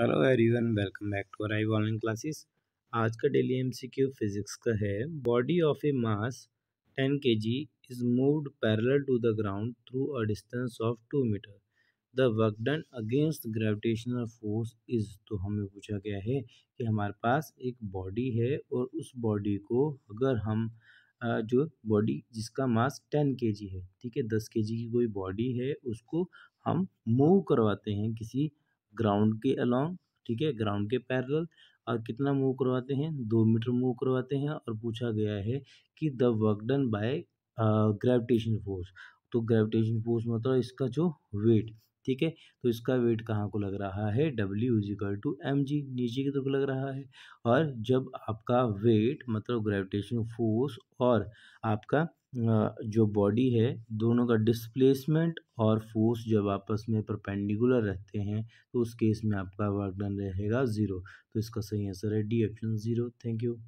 hello everyone welcome back to I online classes आज का daily MCQ physics का है body of a mass 10 KG is moved parallel to the ground through a distance of two metre the work done against gravitational force is तो हमें पूछा गया है कि हमारे पास एक बॉडी है और उस बॉडी को अगर हम जो बॉडी जिसका मास टेन के है ठीक है दस के की कोई बॉडी है उसको हम मूव करवाते हैं किसी ग्राउंड के अलॉन्ग ठीक है ग्राउंड के पैरल और कितना मूव करवाते हैं दो मीटर मूव करवाते हैं और पूछा गया है कि the work done by gravitation force तो ग्रेविटेशन फोर्स मतलब इसका जो वेट ठीक है तो इसका वेट कहाँ को लग रहा है W is equal to M G नीचे की तरफ लग रहा है और जब आपका वेट मतलब ग्रेविटेशन फोर्स और आपका जो बॉडी है दोनों का डिस्प्लेसमेंट और फोर्स जब आपस में परपेंडिकुलर रहते हैं तो उस केस में आपका वर्क डन रहेगा ज़ीरो तो इसका सही आंसर है D option zero thank you